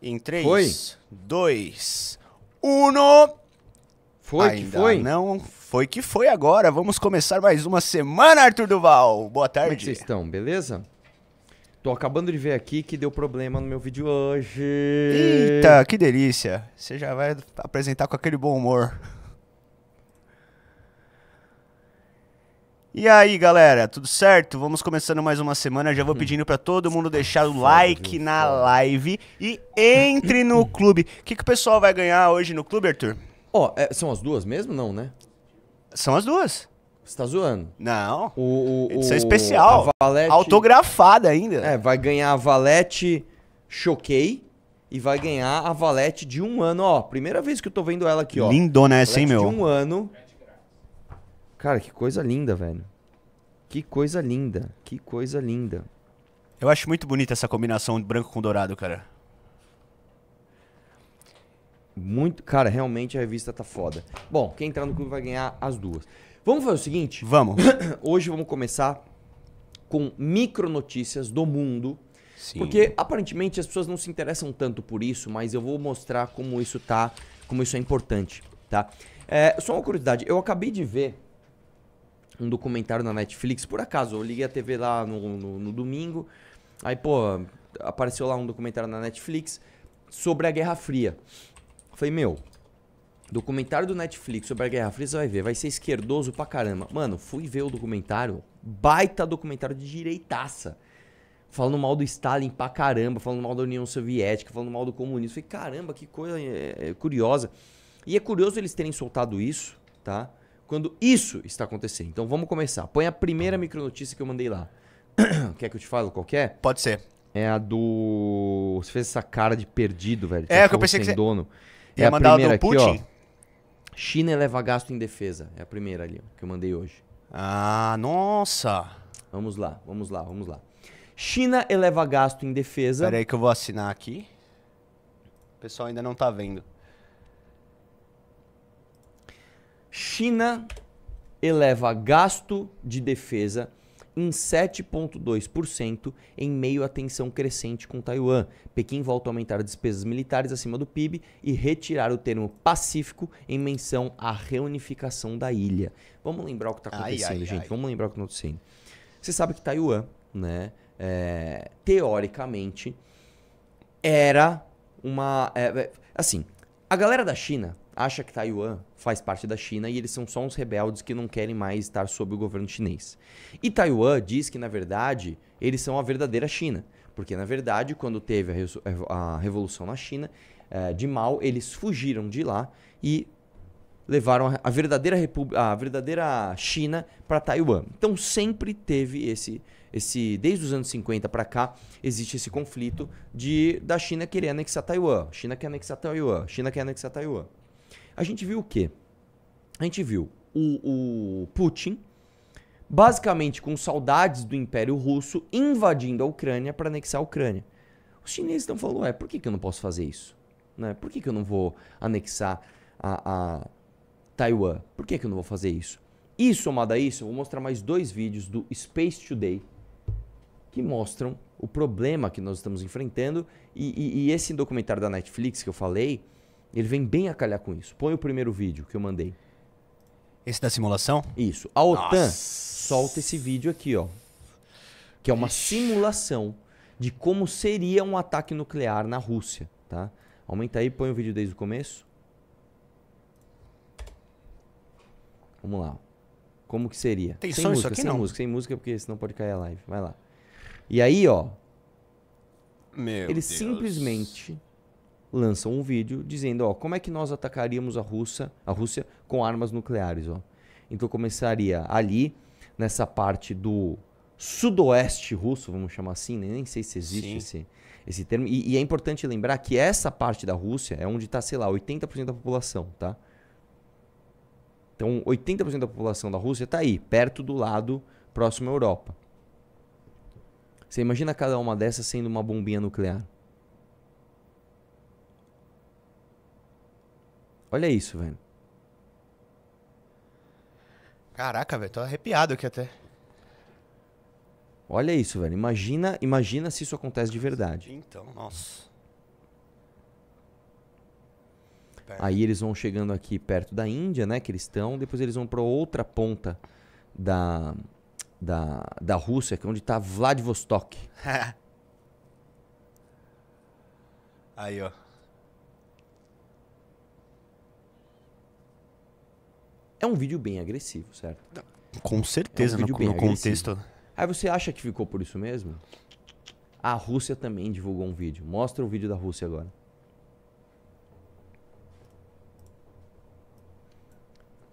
Em 3, 2, 1. Foi Ainda que foi? Não, foi que foi agora. Vamos começar mais uma semana, Arthur Duval. Boa tarde. Como é que vocês estão? Beleza? Tô acabando de ver aqui que deu problema no meu vídeo hoje. Eita, que delícia. Você já vai apresentar com aquele bom humor. E aí, galera, tudo certo? Vamos começando mais uma semana. Já vou pedindo para todo mundo deixar o like na live e entre no clube. O que, que o pessoal vai ganhar hoje no clube, Arthur? Ó, oh, é, são as duas mesmo? Não, né? São as duas. Você tá zoando? Não. O, o, Edição o, especial. Valete... Autografada ainda. É, vai ganhar a Valete Choquei e vai ganhar a Valete de um ano. Ó, primeira vez que eu tô vendo ela aqui, ó. Lindona essa, hein, meu? De um ano. Cara, que coisa linda, velho. Que coisa linda, que coisa linda. Eu acho muito bonita essa combinação de branco com dourado, cara. Muito, cara, realmente a revista tá foda. Bom, quem entrar no clube vai ganhar as duas. Vamos fazer o seguinte? Vamos. Hoje vamos começar com micro notícias do mundo. Sim. Porque aparentemente as pessoas não se interessam tanto por isso, mas eu vou mostrar como isso tá, como isso é importante, tá? É, só uma curiosidade, eu acabei de ver um documentário na Netflix, por acaso, eu liguei a TV lá no, no, no domingo, aí, pô, apareceu lá um documentário na Netflix sobre a Guerra Fria. falei, meu, documentário do Netflix sobre a Guerra Fria, você vai ver, vai ser esquerdoso pra caramba. Mano, fui ver o documentário, baita documentário de direitaça. Falando mal do Stalin pra caramba, falando mal da União Soviética, falando mal do comunismo. falei, caramba, que coisa é, é curiosa. E é curioso eles terem soltado isso, tá? quando isso está acontecendo. Então vamos começar. Põe a primeira tá. micronotícia que eu mandei lá. Quer que eu te fale qual é? Pode ser. É a do. Você fez essa cara de perdido, velho. É, que eu pensei que. Você... dono. É a primeira aqui, Putin? ó. China eleva gasto em defesa. É a primeira ali, ó, que eu mandei hoje. Ah, nossa! Vamos lá, vamos lá, vamos lá. China eleva gasto em defesa. Peraí que eu vou assinar aqui. O pessoal ainda não tá vendo. China eleva gasto de defesa em 7,2% em meio à tensão crescente com Taiwan. Pequim volta a aumentar despesas militares acima do PIB e retirar o termo Pacífico em menção à reunificação da ilha. Vamos lembrar o que está acontecendo, ai, ai, gente. Ai. Vamos lembrar o que está acontecendo. Você sabe que Taiwan, né, é, teoricamente, era uma. É, é assim, a galera da China acha que Taiwan faz parte da China e eles são só uns rebeldes que não querem mais estar sob o governo chinês. E Taiwan diz que, na verdade, eles são a verdadeira China, porque, na verdade, quando teve a, revolução na China, eh, de mal eles fugiram de lá e levaram a verdadeira, a verdadeira China para Taiwan. Então sempre teve esse esse desde os anos 50 para cá existe esse conflito de da China querer anexar Taiwan, China quer anexar Taiwan, China quer anexar Taiwan a gente viu o quê? A gente viu o, o Putin, basicamente com saudades do Império Russo, invadindo a Ucrânia para anexar a Ucrânia. Os chineses estão falando, é, por que, que eu não posso fazer isso? Né? Por que, que eu não vou anexar a, a Taiwan? Por que, que eu não vou fazer isso? E somado a isso, eu vou mostrar mais dois vídeos do Space Today que mostram o problema que nós estamos enfrentando. E, e, e esse documentário da Netflix que eu falei, ele vem bem a calhar com isso. Põe o primeiro vídeo que eu mandei. Esse da simulação? Isso. A OTAN Nossa. solta esse vídeo aqui, ó. Que é uma Ixi. simulação de como seria um ataque nuclear na Rússia, tá? Aumenta aí, põe o vídeo desde o começo. Vamos lá. Como que seria? Tem sem som música, isso aqui sem não? música, sem música, porque senão pode cair a live. Vai lá. E aí, ó. Meu Ele Deus. simplesmente lançam um vídeo dizendo, ó, como é que nós atacaríamos a Rússia, a Rússia com armas nucleares, ó. Então eu começaria ali nessa parte do sudoeste russo, vamos chamar assim, nem, né? nem sei se existe esse, esse termo. E, e, é importante lembrar que essa parte da Rússia é onde está, sei lá, 80% da população, tá? Então, 80% da população da Rússia está aí, perto do lado próximo à Europa. Você imagina cada uma dessas sendo uma bombinha nuclear. Olha isso, velho. Caraca, velho, tô arrepiado aqui até. Olha isso, velho. Imagina, imagina se isso acontece de verdade. Então, nossa. Aí eles vão chegando aqui perto da Índia, né, que eles estão, depois eles vão para outra ponta da, da, da Rússia, que é onde tá Vladivostok. Aí, ó. É um vídeo bem agressivo, certo? Com certeza, é um no, né? no contexto. Agressivo. Aí você acha que ficou por isso mesmo? A Rússia também divulgou um vídeo. Mostra o vídeo da Rússia agora.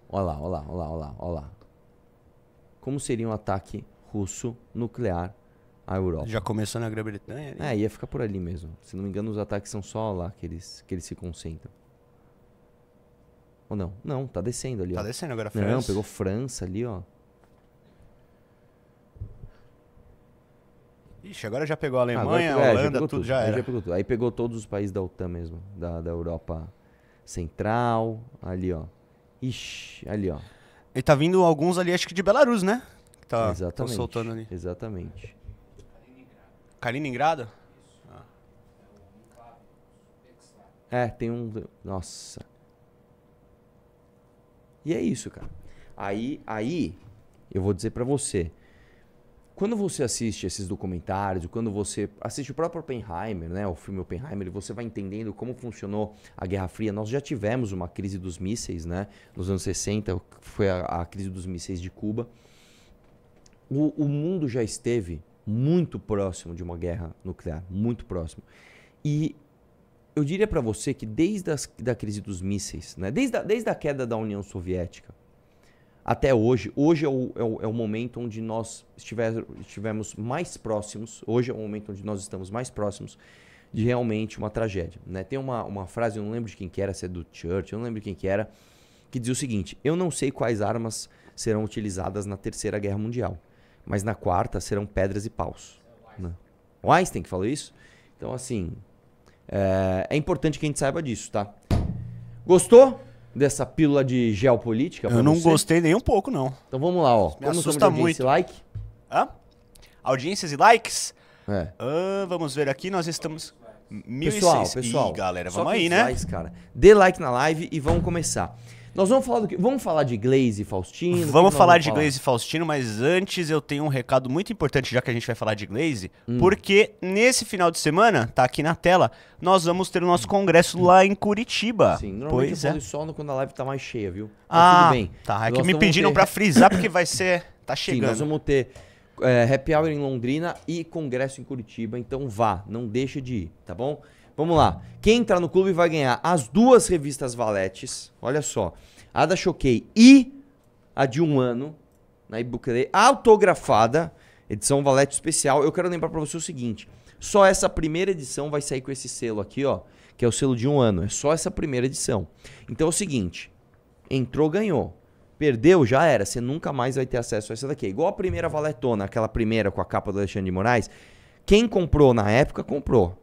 Olha lá, olha lá, olha lá, olha lá, olha lá. Como seria um ataque russo nuclear à Europa? Já começou na Grã-Bretanha? Né? É, ia ficar por ali mesmo. Se não me engano, os ataques são só lá que eles, que eles se concentram. Ou não? Não, tá descendo ali. Tá ó. descendo agora a França. Não, pegou França ali, ó. Ixi, agora já pegou a Alemanha, agora, é, Holanda, tudo, tudo, já era. Já pegou tudo. Aí pegou todos os países da OTAN mesmo, da, da Europa Central, ali, ó. Ixi, ali, ó. E tá vindo alguns ali, acho que de Belarus, né? Tá, tá, exatamente, tá soltando ali. Exatamente. Kaliningrado? Ah. É, tem um... Nossa... E é isso, cara. Aí, aí eu vou dizer para você, quando você assiste esses documentários, quando você assiste o próprio Oppenheimer, né, o filme Oppenheimer, você vai entendendo como funcionou a Guerra Fria. Nós já tivemos uma crise dos mísseis, né, nos anos 60, foi a, a crise dos mísseis de Cuba. O, o mundo já esteve muito próximo de uma guerra nuclear, muito próximo. E eu diria para você que desde as, da crise dos mísseis, né? desde, a, desde a queda da União Soviética até hoje, hoje é o, é o, é o momento onde nós estiver, estivemos mais próximos, hoje é o momento onde nós estamos mais próximos de realmente uma tragédia. Né? Tem uma, uma frase, eu não lembro de quem que era, se é do Church, eu não lembro de quem que era, que diz o seguinte, eu não sei quais armas serão utilizadas na Terceira Guerra Mundial, mas na Quarta serão pedras e paus. É o Einstein, né? o Einstein que falou isso? Então, assim, é, é importante que a gente saiba disso, tá? Gostou dessa pílula de geopolítica? Eu não você? gostei nem um pouco, não. Então vamos lá, ó. Me Como assusta muito. Like? Hã? Audiências e likes? É. Uh, vamos ver aqui, nós estamos... 1.600. Pessoal, pessoal. Ih, galera, vamos aí, né? Likes, cara. Dê like na live e vamos começar. Nós vamos falar do que? Vamos falar de Glaze e Faustino? Vamos falar de Glaze e Faustino, mas antes eu tenho um recado muito importante, já que a gente vai falar de Glaze, hum. porque nesse final de semana, tá aqui na tela, nós vamos ter o nosso congresso lá em Curitiba. Sim, normalmente pois eu falo é. só quando a live tá mais cheia, viu? Mas ah, tudo bem. Tá, é nós que me pediram ter... pra frisar porque vai ser. Tá chegando. Sim, nós vamos ter é, happy hour em Londrina e congresso em Curitiba, então vá, não deixa de ir, tá bom? Vamos lá. Quem entrar no clube vai ganhar as duas revistas Valetes. Olha só. A da Choquei e a de um ano. Na Ibucre, autografada. Edição Valete Especial. Eu quero lembrar para você o seguinte. Só essa primeira edição vai sair com esse selo aqui, ó. Que é o selo de um ano. É só essa primeira edição. Então é o seguinte. Entrou, ganhou. Perdeu, já era. Você nunca mais vai ter acesso a essa daqui. É igual a primeira valetona, aquela primeira com a capa do Alexandre de Moraes. Quem comprou na época, comprou.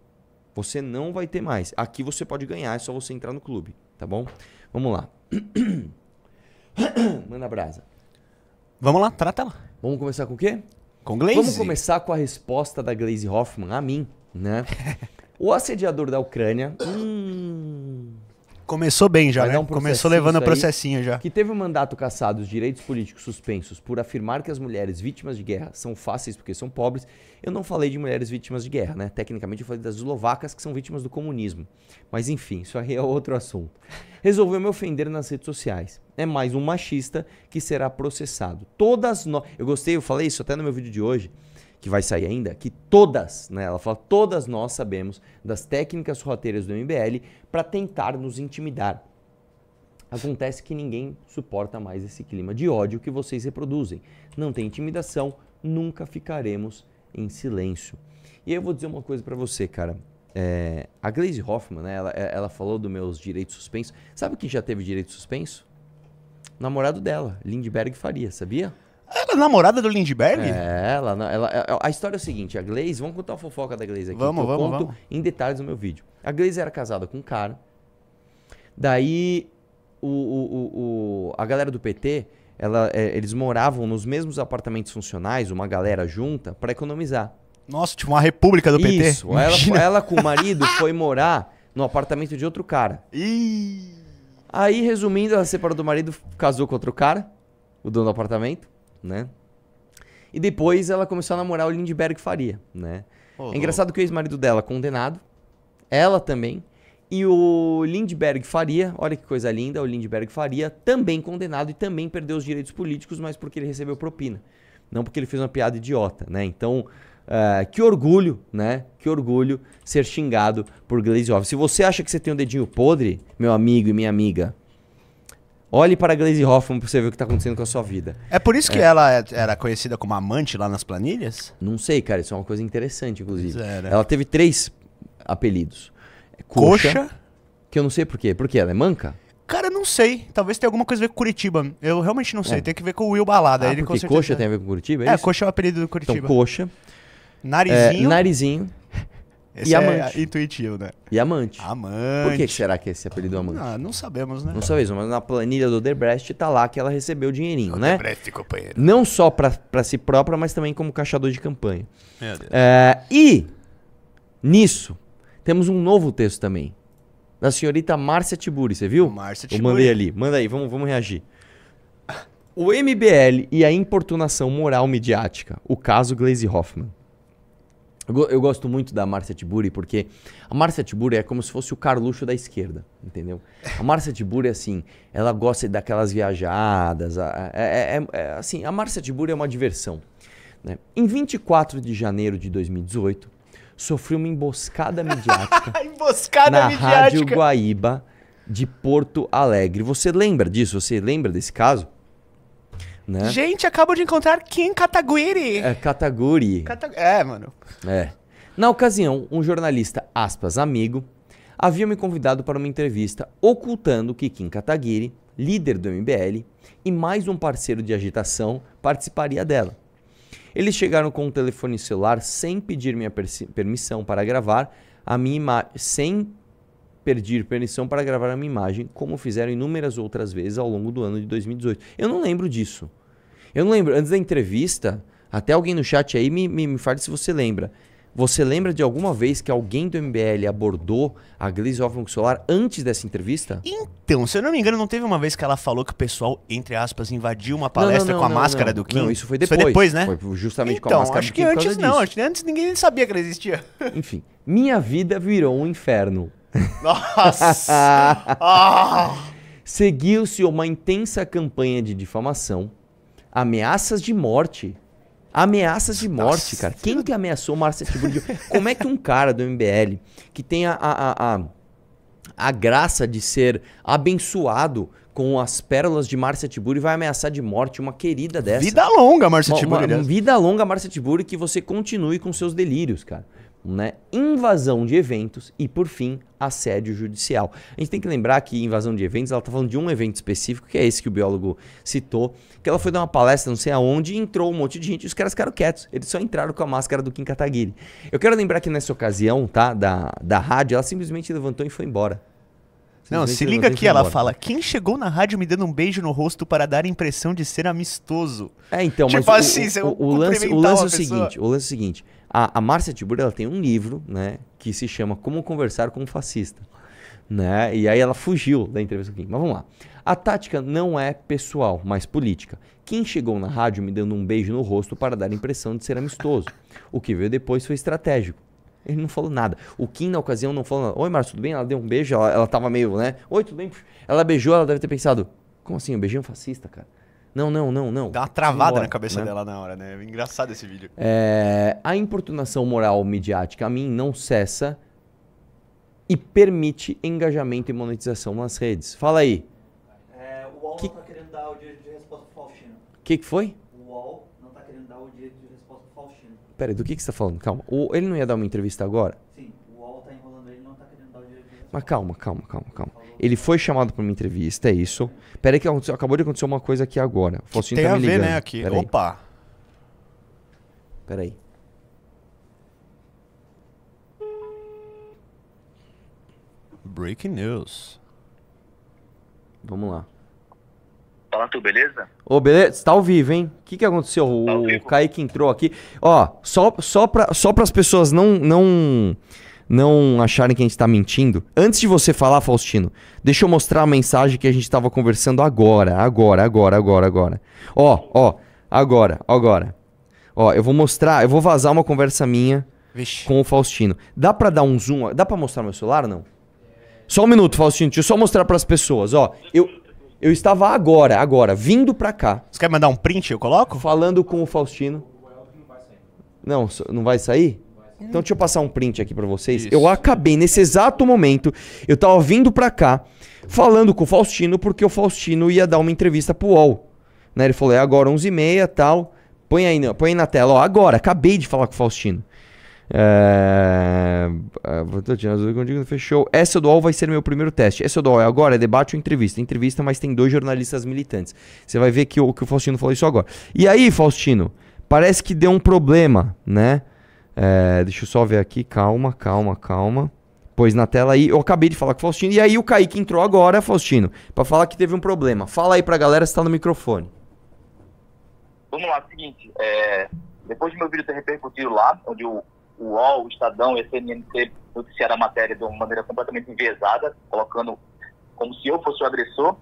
Você não vai ter mais. Aqui você pode ganhar, é só você entrar no clube, tá bom? Vamos lá. Manda brasa. Vamos lá, trata tela? Vamos começar com o quê? Com Glaze. Vamos começar com a resposta da Glaze Hoffman a mim, né? o assediador da Ucrânia. Hum, Começou bem já, né? Um Começou levando o processinho já. Que teve o um mandato cassado, os direitos políticos suspensos por afirmar que as mulheres vítimas de guerra são fáceis porque são pobres. Eu não falei de mulheres vítimas de guerra, né? Tecnicamente eu falei das eslovacas que são vítimas do comunismo. Mas enfim, isso aí é outro assunto. Resolveu me ofender nas redes sociais. É mais um machista que será processado. Todas nós. Eu gostei, eu falei isso até no meu vídeo de hoje que vai sair ainda, que todas, né, ela fala, todas nós sabemos das técnicas roteiras do MBL para tentar nos intimidar. Acontece que ninguém suporta mais esse clima de ódio que vocês reproduzem. Não tem intimidação, nunca ficaremos em silêncio. E aí eu vou dizer uma coisa para você, cara. É, a Glaze Hoffman, né, ela, é, ela falou dos meus direitos suspensos. Sabe quem já teve direito suspenso? O namorado dela, Lindbergh Faria, sabia? Ela é namorada do Lindbergh? É, ela, ela, ela, é, é, A história é a seguinte: a Glaze, vamos contar a fofoca da Glaze aqui. Vamos, vamos, eu conto vamos. em detalhes no meu vídeo. A Glaze era casada com um cara. Daí, o, o, o a galera do PT, ela, é, eles moravam nos mesmos apartamentos funcionais, uma galera junta, para economizar. Nossa, tipo uma república do PT. Isso. Ela, ela, com o marido foi morar no apartamento de outro cara. Ih. Aí, resumindo, ela separou do marido, casou com outro cara, o dono do apartamento né? E depois ela começou a namorar o Lindbergh Faria, né? Oh, é engraçado oh. que o ex-marido dela, condenado, ela também, e o Lindbergh Faria, olha que coisa linda, o Lindbergh Faria, também condenado e também perdeu os direitos políticos, mas porque ele recebeu propina, não porque ele fez uma piada idiota, né? Então, Uh, que orgulho, né? Que orgulho ser xingado por Glaze Se você acha que você tem um dedinho podre, meu amigo e minha amiga, Olhe para Glaze Hoffman para você ver o que está acontecendo com a sua vida. É por isso que é. ela era conhecida como amante lá nas planilhas? Não sei, cara. Isso é uma coisa interessante, inclusive. É, né? Ela teve três apelidos. Coxa, Coxa. Que eu não sei por quê. Por quê? Ela é manca? Cara, não sei. Talvez tenha alguma coisa a ver com Curitiba. Eu realmente não sei. É. Tem que ver com o Will Balada. Ah, Ele porque coxa tem a ver com Curitiba? É, é coxa é o apelido do então, Curitiba. Então, coxa. Narizinho. É, narizinho. Esse e é amante. É intuitivo, né? E amante. Amante. Por que será que esse apelido é amante? Não, ah, não sabemos, né? Não sabemos, mas na planilha do Odebrecht tá lá que ela recebeu o dinheirinho, o né? Debrecht, companheiro. Não só para si própria, mas também como caixador de campanha. Meu Deus. É, e nisso, temos um novo texto também. Da senhorita Márcia Tiburi, você viu? Márcia Tiburi. Eu mandei ali. Manda aí, vamos, vamos reagir. O MBL e a importunação moral midiática. O caso Glaze Hoffman. Eu gosto muito da Márcia Tiburi porque a Márcia Tiburi é como se fosse o Carluxo da esquerda, entendeu? A Márcia Tiburi, assim, ela gosta daquelas viajadas. é, é, é, assim, a Márcia Tiburi é uma diversão. Né? Em 24 de janeiro de 2018, sofreu uma emboscada midiática. emboscada na midiática. Rádio Guaíba de Porto Alegre. Você lembra disso? Você lembra desse caso? Né? Gente, acabo de encontrar Kim Kataguiri. É, Kataguiri. Kata... É, mano. É. Na ocasião, um jornalista, aspas, amigo, havia me convidado para uma entrevista ocultando que Kim Kataguiri, líder do MBL, e mais um parceiro de agitação participaria dela. Eles chegaram com o um telefone celular sem pedir minha permissão para gravar a minha imagem, sem pedir permissão para gravar a minha imagem, como fizeram inúmeras outras vezes ao longo do ano de 2018. Eu não lembro disso. Eu não lembro. Antes da entrevista, até alguém no chat aí me, me, me fale se você lembra. Você lembra de alguma vez que alguém do MBL abordou a Gleisi Hoffmann Solar antes dessa entrevista? Então, se eu não me engano, não teve uma vez que ela falou que o pessoal, entre aspas, invadiu uma palestra não, não, não, com a máscara do Kim? Não, isso foi depois. Isso foi depois, né? Foi justamente então, com a então, máscara do Kim. Acho que antes não, acho que antes ninguém sabia que ela existia. Enfim, minha vida virou um inferno. Nossa! Ah! Seguiu-se uma intensa campanha de difamação, ameaças de morte. Ameaças de morte, Nossa, cara. Quem que ameaçou Marcelo Tiburcio? Como é que um cara do MBL que tem a, a, a, a graça de ser abençoado com as pérolas de Marcia Tiburi vai ameaçar de morte uma querida dessa. Vida longa, Marcia Tiburi. Uma, uma, vida longa, Marcia Tiburi, que você continue com seus delírios, cara né? invasão de eventos e, por fim, assédio judicial. A gente tem que lembrar que invasão de eventos, ela está falando de um evento específico, que é esse que o biólogo citou, que ela foi dar uma palestra não sei aonde e entrou um monte de gente e os caras ficaram quietos. Eles só entraram com a máscara do Kim Kataguiri. Eu quero lembrar que nessa ocasião, tá, da, da rádio, ela simplesmente levantou e foi embora. Não, se liga aqui ela fala: quem chegou na rádio me dando um beijo no rosto para dar a impressão de ser amistoso. É, então, tipo mas assim, o, o, é o, lance, o lance é o pessoa. seguinte: o lance é o seguinte. A, a Márcia Tibur, ela tem um livro, né, que se chama Como Conversar com um Fascista, né? E aí ela fugiu da entrevista com o Kim. Mas vamos lá. A tática não é pessoal, mas política. Kim chegou na rádio me dando um beijo no rosto para dar a impressão de ser amistoso. O que veio depois foi estratégico. Ele não falou nada. O Kim, na ocasião, não falou nada. Oi, Márcio, tudo bem? Ela deu um beijo, ela, ela tava meio, né? Oi, tudo bem? Ela beijou, ela deve ter pensado, como assim? Eu beijei um fascista, cara. Não, não, não, não. Dá uma travada embora, na cabeça né? dela na hora, né? É engraçado esse vídeo. É, a importunação moral midiática a mim não cessa e permite engajamento e monetização nas redes. Fala aí. É, o UOL que... não tá querendo dar o direito de resposta pro Faustino. O que, que foi? O UOL não tá querendo dar o direito de resposta pro Faustino. Peraí, do que, que você tá falando? Calma. O, ele não ia dar uma entrevista agora? Sim, o UOL tá enrolando ele não tá querendo dar o direito de resposta. Mas calma, calma, calma, calma. Ele foi chamado para uma entrevista, é isso. Peraí que acabou de acontecer uma coisa aqui agora. O Faustinho tem tá a ver, ligando. né, aqui. Opa. Peraí. Breaking news. Vamos lá. Fala tu, beleza? Ô, beleza? Você tá ao vivo, hein? O que, que aconteceu? Tá o Kaique entrou aqui. Ó, só, só, pra, só as pessoas não, não não acharem que a gente está mentindo. Antes de você falar, Faustino, deixa eu mostrar a mensagem que a gente estava conversando agora, agora, agora, agora, agora. Ó, ó, agora, agora. Ó, eu vou mostrar, eu vou vazar uma conversa minha Vixe. com o Faustino. Dá para dar um zoom? Dá para mostrar meu celular não? Só um minuto, Faustino, deixa eu só mostrar para as pessoas, ó. Eu eu estava agora, agora, vindo para cá. Você quer mandar um print? Eu coloco? Falando com o Faustino. Não, não vai sair? Então deixa eu passar um print aqui para vocês. Isso. Eu acabei nesse exato momento, eu tava vindo para cá falando com o Faustino porque o Faustino ia dar uma entrevista pro UOL. Né? Ele falou: "É agora 11h30, tal. Põe aí, põe aí na tela, ó, agora, acabei de falar com o Faustino. É... é fechou. Essa do UOL vai ser meu primeiro teste. Essa do UOL é agora, é debate ou entrevista? Entrevista, mas tem dois jornalistas militantes. Você vai ver que o, que o Faustino falou isso agora. E aí, Faustino, parece que deu um problema, né? É, deixa eu só ver aqui, calma, calma, calma. Pois na tela aí, eu acabei de falar com o Faustino. E aí o Kaique entrou agora, Faustino, para falar que teve um problema. Fala aí pra galera se tá no microfone. Vamos lá, seguinte, é, depois do meu vídeo ter repercutido lá, onde o, o UOL, o Estadão e a CNNC noticiaram a matéria de uma maneira completamente enviesada, colocando como se eu fosse o agressor,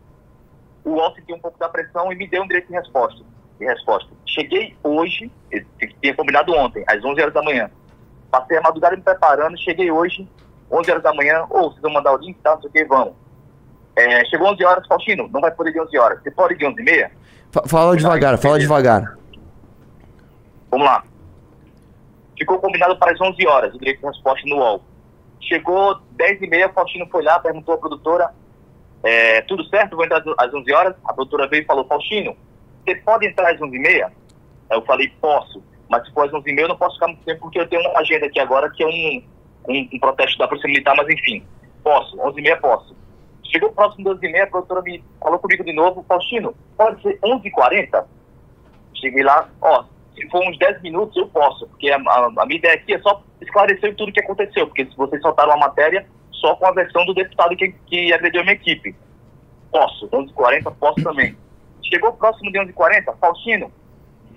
o UOL sentiu um pouco da pressão e me deu um direito de resposta resposta. Cheguei hoje, tinha combinado ontem, às 11 horas da manhã. Passei a madrugada me preparando, cheguei hoje, 11 horas da manhã, ou oh, vocês vão mandar o link, tá, não sei o que, vão. É, chegou 11 horas, Faustino, não vai poder de 11 horas, você pode de 11 e meia? Fala devagar, fala devagar. Vamos lá. Ficou combinado para as 11 horas o direito de resposta no UOL. Chegou 10 e meia, Faustino foi lá, perguntou à produtora, é, tudo certo, vou entrar às 11 horas. A produtora veio e falou, Faustino, você pode entrar às 11h30? Eu falei, posso, mas se for às 11h30 eu não posso ficar muito tempo porque eu tenho uma agenda aqui agora que é um, um, um protesto da Polícia Militar, mas enfim, posso, 11h30 posso. Chegou próximo das 11h30, a produtora me falou comigo de novo, Faustino, pode ser 11h40? Cheguei lá, ó, se for uns 10 minutos eu posso, porque a, a, a minha ideia aqui é só esclarecer tudo o que aconteceu, porque se vocês soltaram a matéria só com a versão do deputado que, que agrediu a minha equipe. Posso, 11h40 posso também. Chegou próximo de 11h40, Faustino,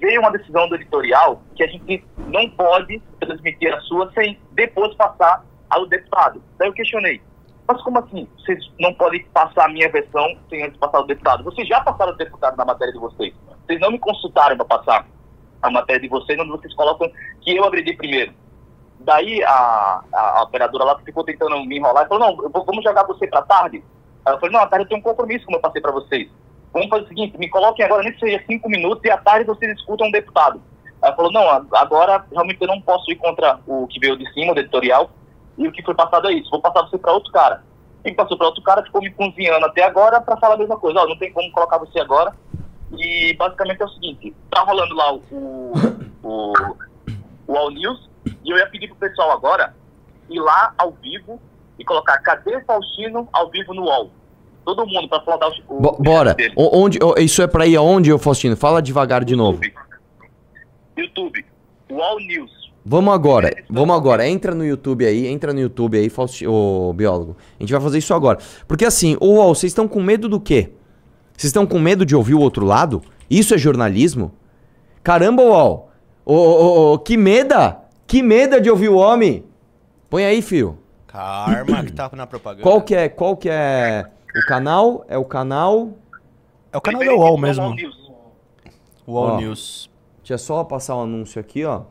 veio uma decisão do editorial que a gente não pode transmitir a sua sem depois passar ao deputado. Daí eu questionei, mas como assim? Vocês não podem passar a minha versão sem antes passar o deputado? Vocês já passaram o deputado na matéria de vocês. Vocês não me consultaram para passar a matéria de vocês, onde vocês colocam que eu agredi primeiro. Daí a, a, a operadora lá ficou tentando me enrolar e falou, não, vou, vamos jogar você para tarde. Ela eu falei, não, a tarde eu tenho um compromisso como eu passei para vocês vamos fazer o seguinte, me coloquem agora, nem que seja cinco minutos, e à tarde vocês escutam um deputado. Ela falou, não, agora realmente eu não posso ir contra o que veio de cima, o editorial, e o que foi passado é isso, vou passar você para outro cara. E passou para outro cara, ficou me cozinhando até agora para falar a mesma coisa, ó, não tem como colocar você agora. E basicamente é o seguinte, tá rolando lá o, o, o All News, e eu ia pedir pro pessoal agora ir lá ao vivo e colocar Cadê Faustino ao vivo no All? todo mundo para flodar o, O Bora. O, onde, isso é para ir aonde, ô Faustino? Fala devagar de novo. YouTube. Wall News. Vamos agora, vamos agora. Entra no YouTube aí, entra no YouTube aí, Fausti... ô biólogo. A gente vai fazer isso agora. Porque assim, ô, ô vocês estão com medo do quê? Vocês estão com medo de ouvir o outro lado? Isso é jornalismo? Caramba, UOL! Ô, ô, ô, que meda! Que meda de ouvir o homem! Põe aí, fio. Karma que tá na propaganda. Qual que é, qual que é o canal é o canal. É o canal da UOL mesmo. UOL News. News. Deixa só passar o um anúncio aqui, ó.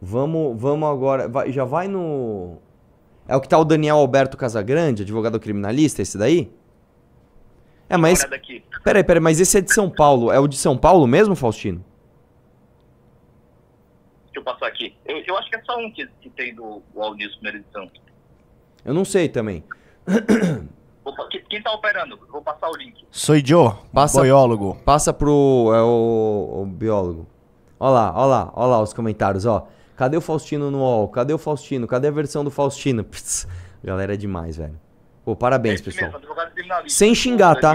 Vamos, vamos agora. Vai, já vai no. É o que tá o Daniel Alberto Casagrande, advogado criminalista, esse daí? É, mas. Esse... Peraí, peraí, mas esse é de São Paulo. É o de São Paulo mesmo, Faustino? Deixa eu passar aqui. Eu, eu acho que é só um que, que tem do UOL News primeira edição. Eu não sei também. Quem tá operando? Vou passar o link. Sou Joe, passa, biólogo. Passa pro. É o, o biólogo. Olha lá, olha lá, olha lá os comentários, ó. Cadê o Faustino no UOL? Cadê o Faustino? Cadê a versão do Faustino? Pss, galera é demais, velho. Pô, parabéns, é pessoal. Mesmo, sem xingar, tá?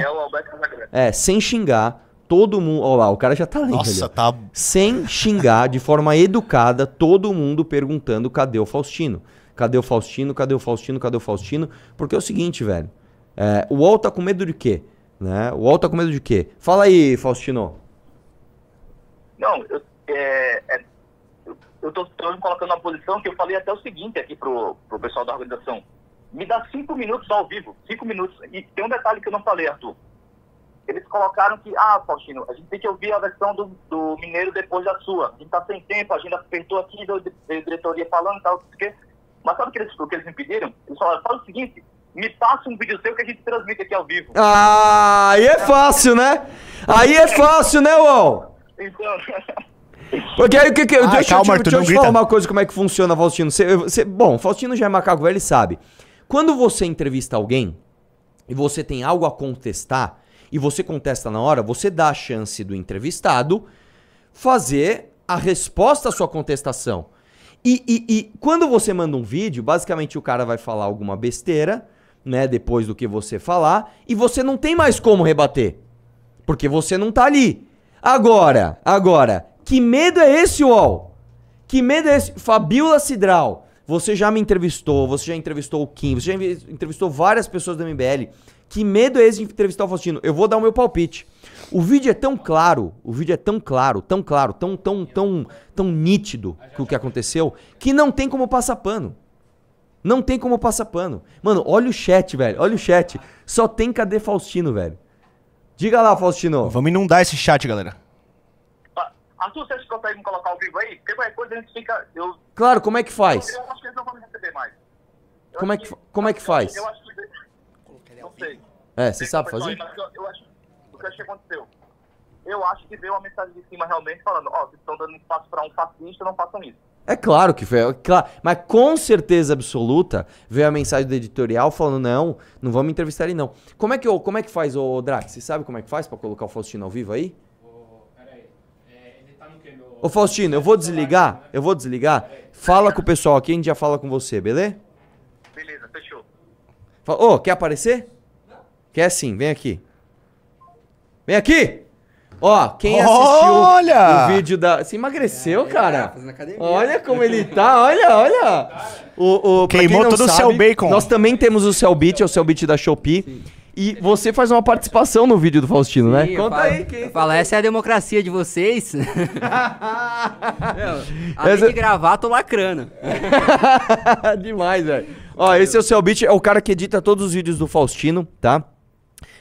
É, sem xingar. Todo mundo. Olha lá, o cara já tá lendo. Nossa, ali, tá. Sem xingar, de forma educada, todo mundo perguntando cadê o Faustino? Cadê o Faustino? Cadê o Faustino? Cadê o Faustino? Porque é o seguinte, velho. É, o UOL tá com medo de quê? Né? O UOL tá com medo de quê? Fala aí, Faustino. Não, eu, é, é, eu tô, tô, me colocando na posição que eu falei até o seguinte aqui pro, pro pessoal da organização. Me dá cinco minutos ao vivo, cinco minutos. E tem um detalhe que eu não falei, Arthur. Eles colocaram que, ah, Faustino, a gente tem que ouvir a versão do, do Mineiro depois da sua. A gente tá sem tempo, a agenda apertou aqui, a diretoria falando e tal, não sei o quê. Mas sabe o que eles, o que eles me pediram? Eles falaram, fala o seguinte, me passa um vídeo seu que a gente transmite aqui ao vivo. Ah, aí é fácil, né? Aí é fácil, né, UOL? Então. Porque aí o que que. Ah, deixa calma, eu te, deixa eu te falar uma coisa como é que funciona, Faustino. Você, você, bom, Faustino já é macaco velho, ele sabe. Quando você entrevista alguém e você tem algo a contestar e você contesta na hora, você dá a chance do entrevistado fazer a resposta à sua contestação. E, e, e quando você manda um vídeo, basicamente o cara vai falar alguma besteira né, depois do que você falar, e você não tem mais como rebater. Porque você não tá ali. Agora, agora, que medo é esse, UOL? Que medo é esse? Fabiola Cidral, você já me entrevistou, você já entrevistou o Kim, você já entrevistou várias pessoas do MBL. Que medo é esse de entrevistar o Faustino? Eu vou dar o meu palpite. O vídeo é tão claro, o vídeo é tão claro, tão claro, tão, tão, tão, tão nítido o que aconteceu, que não tem como passar pano. Não tem como passar pano. Mano, olha o chat, velho. Olha o chat. Só tem cadê Faustino, velho. Diga lá, Faustino. Vamos inundar esse chat, galera. Ah, Arthur, colocar ao vivo aí? Porque a gente fica. Eu... Claro, como é que faz? Eu acho que eles não vão me receber mais. como é que, como é que faz? Eu acho que. Não sei. É, você sabe fazer? Eu, eu acho, o que acho que aconteceu? Eu acho que veio uma mensagem de cima realmente falando: ó, oh, vocês estão dando espaço pra um fascista, não façam isso. É claro que foi, é claro, mas com certeza absoluta veio a mensagem do editorial falando: não, não vamos entrevistar ele, não. Como é que, como é que faz, o Drax? Você sabe como é que faz para colocar o Faustino ao vivo aí? Ô Faustino, eu vou desligar, eu vou desligar. Fala com o pessoal aqui, a gente já fala com você, beleza? Beleza, fechou. Ô, oh, quer aparecer? Não. Quer sim, vem aqui. Vem aqui! Ó, quem assistiu o vídeo da. Se emagreceu, é, é cara. olha como ele tá, olha, olha. O, o, Queimou todo sabe, o Cell bacon. Nós também temos o Beat, é o Beat da Shopee. Sim. E você faz uma participação no vídeo do Faustino, né? Sim, né? Conta falo, aí. Quem... Fala, essa é a democracia de vocês. Além essa... de gravar, tô lacrando. Demais, velho. Ó, esse é o Beat, é o cara que edita todos os vídeos do Faustino, tá?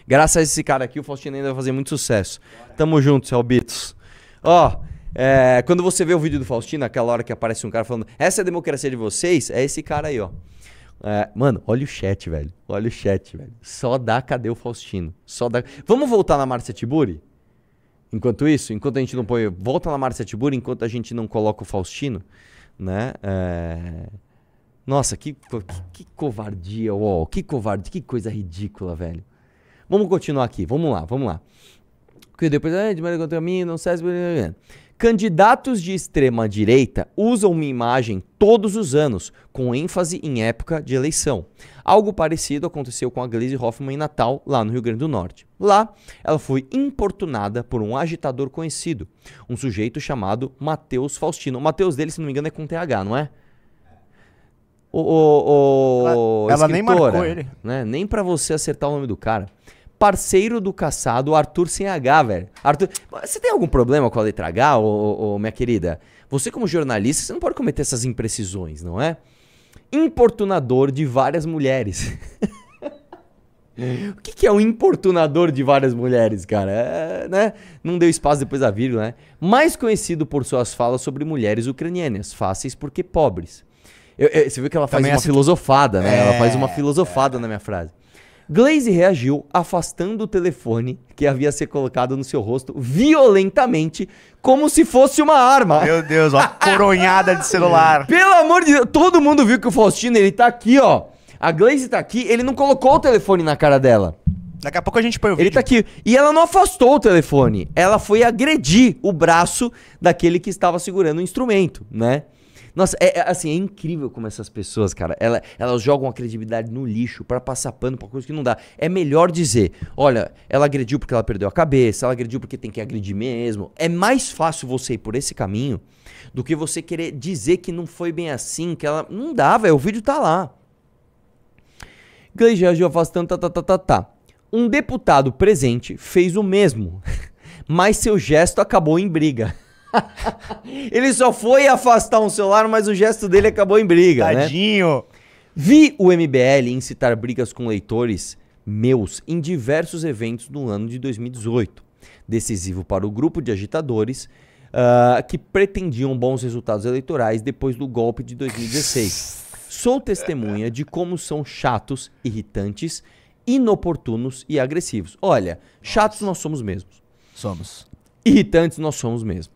Graças a esse cara aqui, o Faustino ainda vai fazer muito sucesso. Tamo junto, Celbitos. Ó, é, quando você vê o vídeo do Faustino, aquela hora que aparece um cara falando, essa é a democracia de vocês, é esse cara aí, ó. É, mano, olha o chat, velho. Olha o chat, velho. Só dá cadê o Faustino? Só dá. Vamos voltar na Márcia Tiburi? Enquanto isso, enquanto a gente não põe. Volta na Márcia Tiburi enquanto a gente não coloca o Faustino, né? É... Nossa, que, que, que covardia, uou, Que covardia, que coisa ridícula, velho. Vamos continuar aqui, vamos lá, vamos lá. Que depois, ah, de Maria é contra mim, não sei se... Candidatos de extrema direita usam uma imagem todos os anos, com ênfase em época de eleição. Algo parecido aconteceu com a Gleisi Hoffmann em Natal, lá no Rio Grande do Norte. Lá, ela foi importunada por um agitador conhecido, um sujeito chamado Matheus Faustino. O Matheus dele, se não me engano, é com TH, não é? O, o, o ela, ela nem marcou ele. Né? Nem para você acertar o nome do cara parceiro do caçado, Arthur sem H, velho. Arthur, você tem algum problema com a letra H, ô, ô, minha querida? Você, como jornalista, você não pode cometer essas imprecisões, não é? Importunador de várias mulheres. o que, que, é um importunador de várias mulheres, cara? É, né? Não deu espaço depois da vírgula, né? Mais conhecido por suas falas sobre mulheres ucranianas, fáceis porque pobres. Eu, eu, você viu que ela faz Também uma filosofada, né? É, ela faz uma é, filosofada é. na minha frase. Glaze reagiu, afastando o telefone que havia sido colocado no seu rosto violentamente, como se fosse uma arma. Meu Deus, uma coronhada de celular. Pelo amor de Deus, todo mundo viu que o Faustino, ele tá aqui, ó. A Glaze tá aqui, ele não colocou o telefone na cara dela. Daqui a pouco a gente põe o vídeo. Ele tá aqui. E ela não afastou o telefone. Ela foi agredir o braço daquele que estava segurando o instrumento, né? Nossa, é, é, assim, é incrível como essas pessoas, cara, ela, elas jogam a credibilidade no lixo para passar pano pra coisa que não dá. É melhor dizer, olha, ela agrediu porque ela perdeu a cabeça, ela agrediu porque tem que agredir mesmo. É mais fácil você ir por esse caminho do que você querer dizer que não foi bem assim, que ela. Não dá, velho, o vídeo tá lá. Gleija reagiu afastando, tá, tá, tá, tá, tá. Um deputado presente fez o mesmo, mas seu gesto acabou em briga. ele só foi afastar um celular, mas o gesto dele acabou em briga. Né? Tadinho. Né? Vi o MBL incitar brigas com leitores meus em diversos eventos no ano de 2018. Decisivo para o grupo de agitadores uh, que pretendiam bons resultados eleitorais depois do golpe de 2016. Sou testemunha de como são chatos, irritantes, inoportunos e agressivos. Olha, chatos nós somos mesmos. Somos. Irritantes nós somos mesmo.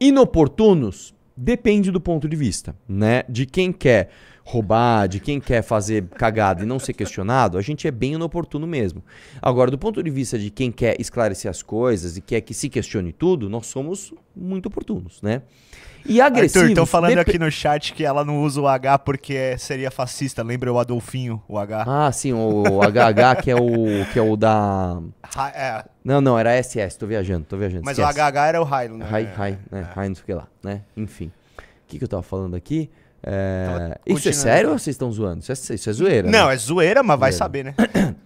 Inoportunos depende do ponto de vista, né? De quem quer roubar, de quem quer fazer cagada e não ser questionado, a gente é bem inoportuno mesmo. Agora, do ponto de vista de quem quer esclarecer as coisas e quer que se questione tudo, nós somos muito oportunos, né? E agressivo. Arthur, estão falando dep... aqui no chat que ela não usa o H porque seria fascista. Lembra o Adolfinho, o H? Ah, sim, o HH, que é o, que é o da... Ha, é. Não, não, era SS, tô viajando, tô viajando. Mas esquece. o HH era o Hilo, né? High, high, é, é, né? É. não sei o que lá, né? Enfim. O que, que eu tava falando aqui? É... Isso é sério ou vocês estão zoando? Isso é, isso é zoeira. Não, né? é zoeira, mas zoeira. vai saber, né?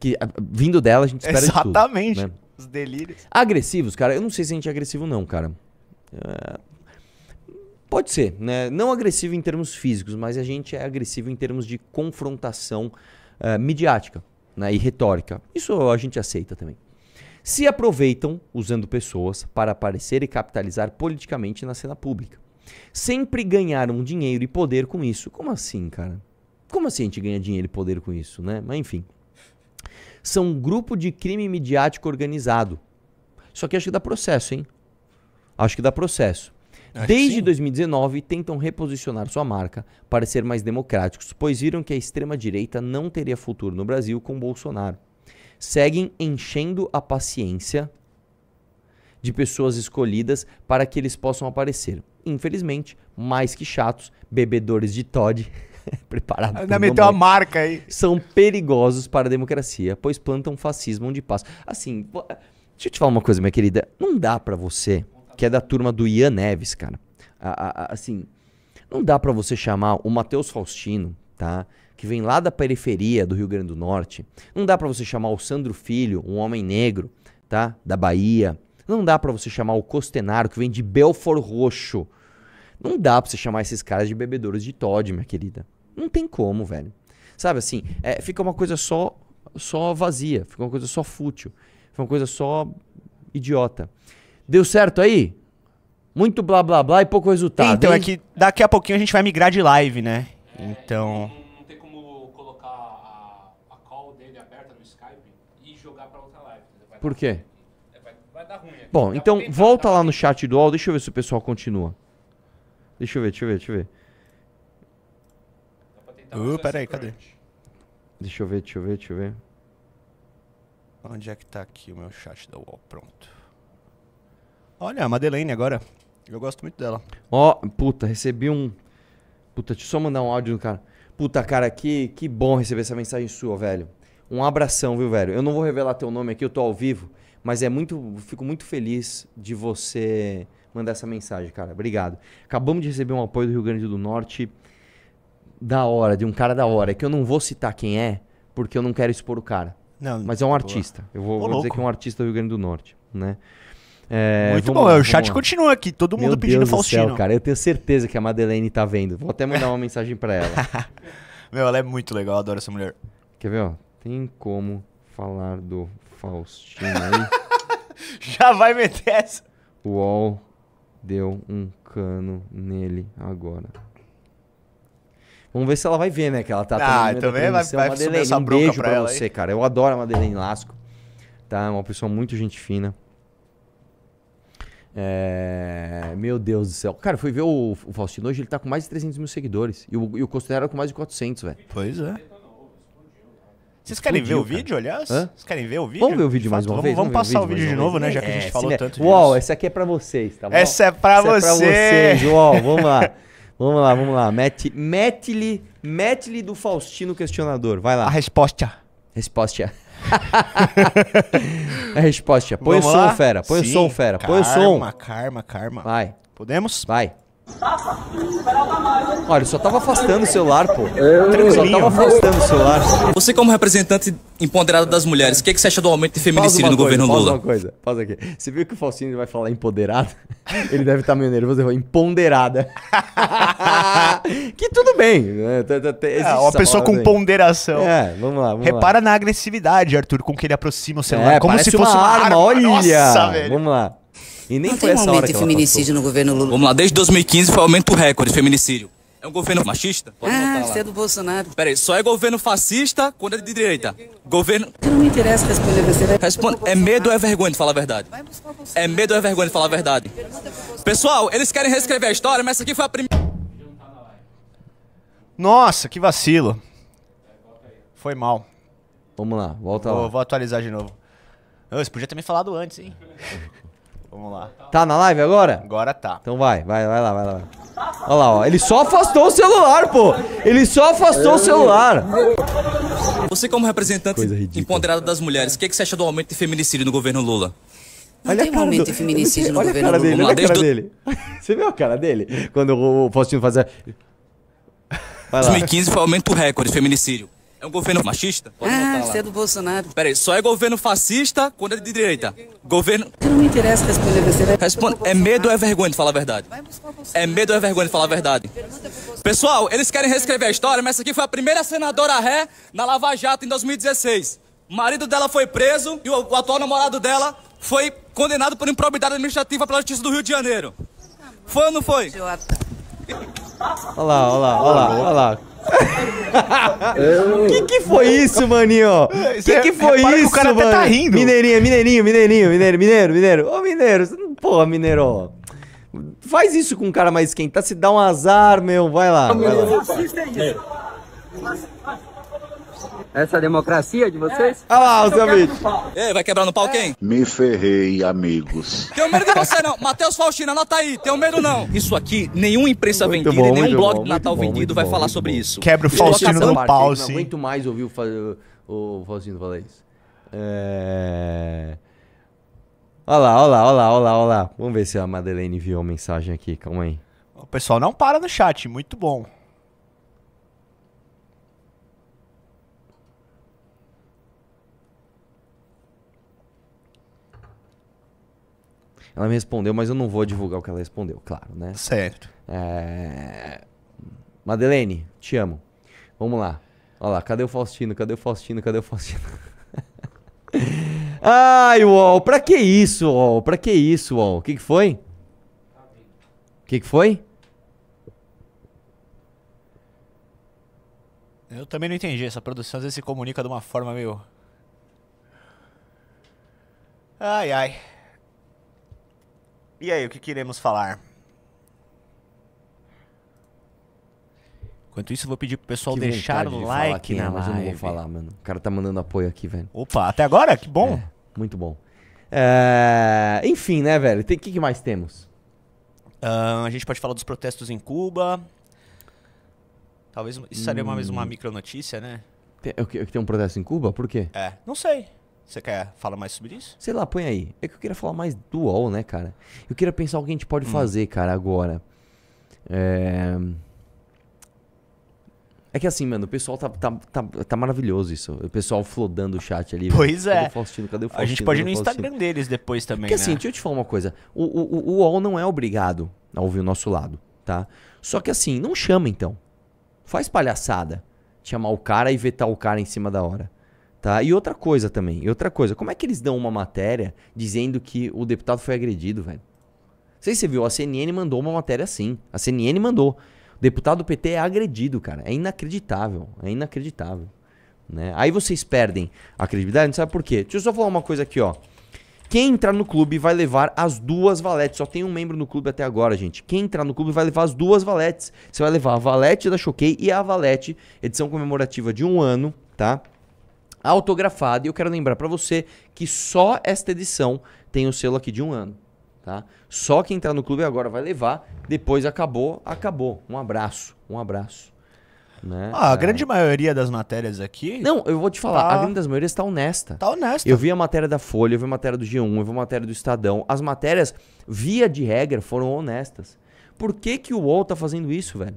que vindo dela a gente espera Exatamente. de tudo. Exatamente. Né? Os delírios. Agressivos, cara, eu não sei se a gente é agressivo não, cara. É... Pode ser, né? Não agressivo em termos físicos, mas a gente é agressivo em termos de confrontação uh, midiática né? e retórica. Isso a gente aceita também. Se aproveitam usando pessoas para aparecer e capitalizar politicamente na cena pública. Sempre ganharam dinheiro e poder com isso. Como assim, cara? Como assim a gente ganha dinheiro e poder com isso, né? Mas enfim. São um grupo de crime midiático organizado. Só que acho que dá processo, hein? Acho que dá processo. Desde 2019, tentam reposicionar sua marca para ser mais democráticos, pois viram que a extrema-direita não teria futuro no Brasil com Bolsonaro. Seguem enchendo a paciência de pessoas escolhidas para que eles possam aparecer. Infelizmente, mais que chatos, bebedores de Todd, preparado Ainda meteu a marca aí. São perigosos para a democracia, pois plantam fascismo onde passa. Assim, deixa eu te falar uma coisa, minha querida. Não dá para você que é da turma do Ian Neves, cara. A, a, assim, não dá para você chamar o Matheus Faustino, tá? Que vem lá da periferia do Rio Grande do Norte. Não dá para você chamar o Sandro Filho, um homem negro, tá? Da Bahia. Não dá para você chamar o Costenaro, que vem de Belfort Roxo. Não dá pra você chamar esses caras de bebedouros de Todd, minha querida. Não tem como, velho. Sabe assim, é, fica uma coisa só só vazia, fica uma coisa só fútil, fica uma coisa só idiota. Deu certo aí? Muito blá blá blá e pouco resultado. Então, é hein? é que daqui a pouquinho a gente vai migrar de live, né? É, então. Não tem como colocar a, a call dele aberta no Skype e jogar pra outra live. Vai Por quê? É, vai, vai dar ruim. Aqui. Bom, Dá então tentar, volta tá lá no chat do UOL, deixa eu ver se o pessoal continua. Deixa eu ver, deixa eu ver, deixa eu ver. Uh, peraí, cadê? Deixa eu ver, deixa eu ver, deixa eu ver. Onde é que tá aqui o meu chat do UOL? Pronto. Olha, a Madeleine agora. Eu gosto muito dela. Ó, oh, puta, recebi um. Puta, deixa eu só mandar um áudio do cara. Puta, cara, que, que bom receber essa mensagem sua, velho. Um abração, viu, velho? Eu não vou revelar teu nome aqui, eu tô ao vivo, mas é muito. Fico muito feliz de você mandar essa mensagem, cara. Obrigado. Acabamos de receber um apoio do Rio Grande do Norte da hora, de um cara da hora, que eu não vou citar quem é, porque eu não quero expor o cara. Não, mas é um artista. Boa. Eu vou, vou dizer que é um artista do Rio Grande do Norte, né? É, Muito bom, o chat continua aqui, todo mundo Meu pedindo Deus Faustino. céu, cara, eu tenho certeza que a Madeleine tá vendo. Vou até mandar uma mensagem para ela. Meu, ela é muito legal, adoro essa mulher. Quer ver, ó? Tem como falar do Faustino aí? Já vai meter essa. O UOL deu um cano nele agora. Vamos ver se ela vai ver, né? Que ela tá Ah, também vai, vai essa um beijo pra, pra você, cara. Eu adoro a Madeleine Lasco. Tá? É uma pessoa muito gente fina. É... Meu Deus do céu. Cara, fui ver o, o Faustino hoje, ele tá com mais de 300 mil seguidores. E o, e o Costanera com mais de 400, velho. Pois é. Vocês querem Explodiu, ver o vídeo, aliás? Vocês querem ver o vídeo? Vamos ver o vídeo mais uma vamos, vez. Vamos, passar o vídeo, o vídeo de novo, né? Já que a gente é, falou é tanto disso. Uau, essa aqui é pra vocês, tá bom? Essa é pra essa vocês. É pra vocês. Uol, vamos lá. Vamos lá, vamos lá. Mete-lhe mete mete do Faustino Questionador. Vai lá. A resposta. Resposta a é resposta é: põe o som, fera. Põe o som, fera. Põe o som. Karma, karma, karma. Vai. Podemos? Vai. Olha, eu só tava afastando o celular, pô. Eu só tava afastando o celular. Você como representante empoderado das mulheres, o que, é que você acha do aumento de feminicídio no coisa, governo Lula? Uma coisa, pausa aqui. Você viu que o Faustino vai falar empoderado? Ele deve estar tá meio nervoso, ele falou empoderada que tudo bem. Né? É, uma pessoa com ponderação. É, vamos lá. Vamos Repara lá. na agressividade, Arthur, com que ele aproxima o celular. É, como se fosse uma, arma. arma. Olha! Nossa, velho. Vamos lá. E nem Não foi tem essa um de feminicídio no governo Lula. Vamos lá, desde 2015 foi aumento recorde de feminicídio. É um governo machista? Pode ah, isso é do Bolsonaro. Peraí, só é governo fascista quando é de direita. Governo. Eu não me interessa responder você. Vai Responde. É medo ou é vergonha de falar a verdade? Vai buscar o Bolsonaro. É medo ou é vergonha de falar a verdade? Pessoal, eles querem reescrever a história, mas essa aqui foi a primeira. Nossa, que vacilo. Foi mal. Vamos lá, volta vou, lá. Vou atualizar de novo. Esse você podia ter me falado antes, hein? Vamos lá. Tá na live agora? Agora tá. Então vai, vai, vai lá, vai lá. Olha lá, ó. Ele só afastou o celular, pô. Ele só afastou o celular. Você como representante empoderado das mulheres, o que, é que você acha do aumento de feminicídio no governo Lula? Não olha tem um aumento do... de feminicídio no olha governo Lula. Dele, olha a cara do... dele. Você viu a cara dele? Quando o Faustino fazia... 2015 foi o aumento recorde de feminicídio. É um governo machista? Pode ah, você é do Bolsonaro. Peraí, só é governo fascista quando é de direita. Governo. Não me interessa responder você. Né? É é Vai Responde. É medo ou é vergonha de falar a verdade? É medo ou é vergonha de falar a verdade? Pessoal, eles querem reescrever a história, mas essa aqui foi a primeira senadora ré na Lava Jato em 2016. O marido dela foi preso e o atual namorado dela foi condenado por improbidade administrativa pela Justiça do Rio de Janeiro. Foi ou não foi? Idiota. Olha lá, olha lá, olha lá, olha lá. que que foi isso, maninho? É, que que foi Repara isso, que o cara mano? até tá rindo. Mineirinho, mineirinho, mineirinho, mineiro, mineiro, mineiro. Ô, mineiro, porra, mineiro. Faz isso com um cara mais quente, tá? Se dá um azar, meu, vai lá. Vai lá. Assista é. Essa democracia de vocês? É. Olha lá, o seu vídeo. Ei, vai quebrar no pau quem? Me ferrei, amigos. Tenho medo de você não. Matheus Faustino, anota aí. Tenho medo não. Isso aqui, nenhuma imprensa muito vendida, bom, nenhum blog bom, de Natal bom, vendido vai bom, falar sobre isso. Quebra o Faustino no pau, sim. Não aguento mais ouvir o, o, o Faustino falar isso. É... Olha lá, olha lá, olha lá, olha lá, olha lá. Vamos ver se a Madeleine enviou uma mensagem aqui, calma aí. O pessoal não para no chat, muito bom. Ela me respondeu, mas eu não vou divulgar o que ela respondeu, claro, né? Certo. É... te amo. Vamos lá. Olha lá, cadê o Faustino? Cadê o Faustino? Cadê o Faustino? Ai, UOL, pra que isso, UOL? Pra que isso, UOL? O que, que foi? O que, que foi? Eu também não entendi. Essa produção às vezes se comunica de uma forma meio. Ai, ai. E aí, o que queremos falar? Enquanto isso, vou pedir pro pessoal que deixar o like aqui, na live. Né? Mas eu não vou falar, mano. O cara tá mandando apoio aqui, velho. Opa, até agora? Que bom. É, muito bom. É... Enfim, né, velho? O que, que mais temos? Uh, a gente pode falar dos protestos em Cuba. Talvez isso seria hum. mais uma hum. micro notícia, né? Tem, é eu, é eu, tem um protesto em Cuba? Por quê? É, não sei. Você quer falar mais sobre isso? Sei lá, põe aí. É que eu queria falar mais do UOL, né, cara? Eu queria pensar o que a gente pode hum. fazer, cara, agora. É... É que assim, mano, o pessoal tá, tá, tá, tá maravilhoso isso. O pessoal flodando o chat ali. Pois é. Cadê o Faustino? Cadê o Faustino? A gente pode ir no Instagram deles depois também, Porque assim, né? assim, deixa eu te falar uma coisa. O, o, o UOL não é obrigado a ouvir o nosso lado, tá? Só que assim, não chama então. Faz palhaçada chamar o cara e vetar o cara em cima da hora. Tá? E outra coisa também, e outra coisa, como é que eles dão uma matéria dizendo que o deputado foi agredido, velho? Não sei se você viu, a CNN mandou uma matéria assim. A CNN mandou. O deputado do PT é agredido, cara. É inacreditável. É inacreditável. Né? Aí vocês perdem a credibilidade, não sabe por quê. Deixa eu só falar uma coisa aqui, ó. Quem entrar no clube vai levar as duas valetes. Só tem um membro no clube até agora, gente. Quem entrar no clube vai levar as duas valetes. Você vai levar a valete da Choquei e a valete, edição comemorativa de um ano, tá? autografada. E eu quero lembrar para você que só esta edição tem o selo aqui de um ano. Tá? Só quem entrar no clube agora vai levar. Depois acabou, acabou. Um abraço, um abraço. Né? Ah, a é. grande maioria das matérias aqui. Não, eu vou te falar, tá... a grande das maiorias está honesta. Tá honesta. Eu vi a matéria da Folha, eu vi a matéria do G1, eu vi a matéria do Estadão. As matérias, via de regra, foram honestas. Por que, que o UOL tá fazendo isso, velho?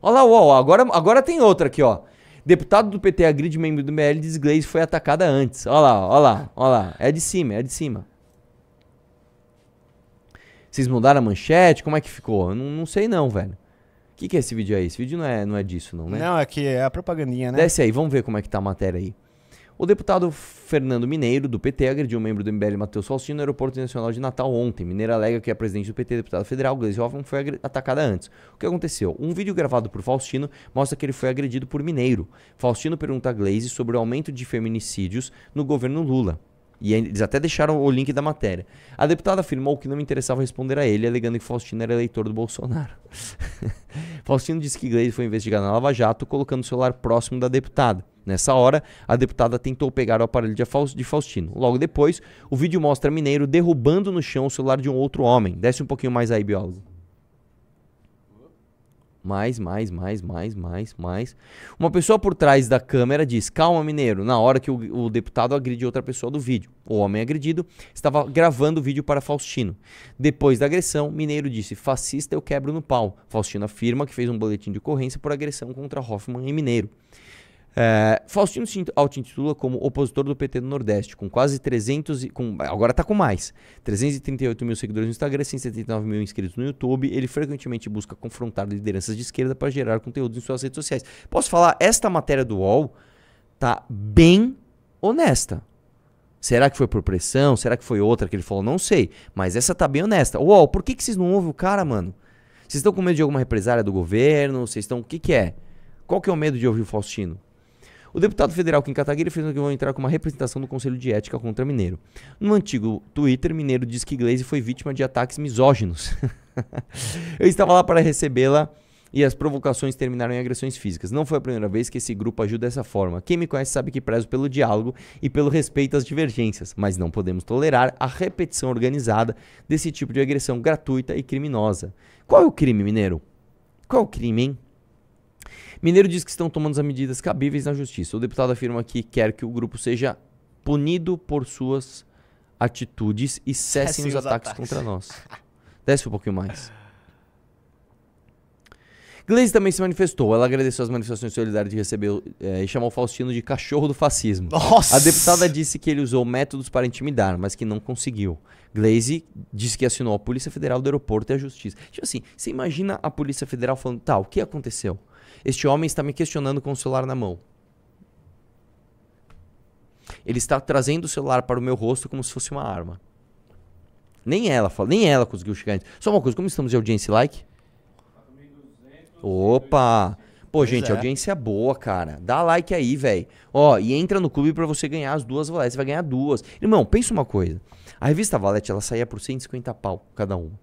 Olha lá, UOL, agora, agora tem outra aqui, ó. Deputado do PT agride membro do ML diz foi atacada antes. Olha lá, olha lá, olha lá. É de cima, é de cima. Vocês mudaram a manchete? Como é que ficou? Eu não, não sei não, velho. O que, que é esse vídeo aí? Esse vídeo não é, não é disso, não, né? Não, é que é a propagandinha, né? Desce aí, vamos ver como é que tá a matéria aí. O deputado Fernando Mineiro, do PT, agrediu um membro do MBL, Matheus Faustino, no Aeroporto Nacional de Natal ontem. Mineiro alega que a presidente do PT, deputado federal, Gleisi Hoffmann, foi atacada antes. O que aconteceu? Um vídeo gravado por Faustino mostra que ele foi agredido por Mineiro. Faustino pergunta a Gleisi sobre o aumento de feminicídios no governo Lula. E eles até deixaram o link da matéria. A deputada afirmou que não me interessava responder a ele, alegando que Faustino era eleitor do Bolsonaro. Faustino disse que Gleisi foi investigado na Lava Jato, colocando o celular próximo da deputada. Nessa hora, a deputada tentou pegar o aparelho de Faustino. Logo depois, o vídeo mostra Mineiro derrubando no chão o celular de um outro homem. Desce um pouquinho mais aí, biólogo. Mais, mais, mais, mais, mais, mais. Uma pessoa por trás da câmera diz: Calma, mineiro, na hora que o, o deputado agride outra pessoa do vídeo. O homem agredido estava gravando o vídeo para Faustino. Depois da agressão, mineiro disse: Fascista, eu quebro no pau. Faustino afirma que fez um boletim de ocorrência por agressão contra Hoffman e mineiro. É, Faustino se auto-intitula como opositor do PT do Nordeste, com quase 300 e, com, agora está com mais, 338 mil seguidores no Instagram, 179 mil inscritos no YouTube, ele frequentemente busca confrontar lideranças de esquerda para gerar conteúdo em suas redes sociais. Posso falar, esta matéria do UOL tá bem honesta. Será que foi por pressão? Será que foi outra que ele falou? Não sei. Mas essa tá bem honesta. UOL, por que, que vocês não ouvem o cara, mano? Vocês estão com medo de alguma represária do governo? Vocês estão. O que, que é? Qual que é o medo de ouvir o Faustino? O deputado federal Kim Kataguiri fez que vão entrar com uma representação do Conselho de Ética contra Mineiro. No antigo Twitter, Mineiro diz que Gleisi foi vítima de ataques misóginos. Eu estava lá para recebê-la e as provocações terminaram em agressões físicas. Não foi a primeira vez que esse grupo agiu dessa forma. Quem me conhece sabe que prezo pelo diálogo e pelo respeito às divergências, mas não podemos tolerar a repetição organizada desse tipo de agressão gratuita e criminosa. Qual é o crime, Mineiro? Qual é o crime, hein? Mineiro diz que estão tomando as medidas cabíveis na justiça. O deputado afirma que quer que o grupo seja punido por suas atitudes e cessem Cessem os os ataques, ataques. contra nós. Desce um pouquinho mais. Glaze também se manifestou. Ela agradeceu as manifestações solidárias de receber eh, e chamou Faustino de cachorro do fascismo. Nossa! A deputada disse que ele usou métodos para intimidar, mas que não conseguiu. Glaze disse que assinou a Polícia Federal do Aeroporto e a Justiça. Tipo assim, você imagina a Polícia Federal falando, tá, o que aconteceu? Este homem está me questionando com o celular na mão. Ele está trazendo o celular para o meu rosto como se fosse uma arma. Nem ela fala, nem ela conseguiu chegar. Só uma coisa, como estamos de audiência like? Opa! Pô, pois gente, é. audiência boa, cara. Dá like aí, velho. Ó, e entra no clube para você ganhar as duas valetes. Você vai ganhar duas. Irmão, pensa uma coisa. A revista Valete, ela saía por 150 pau cada uma.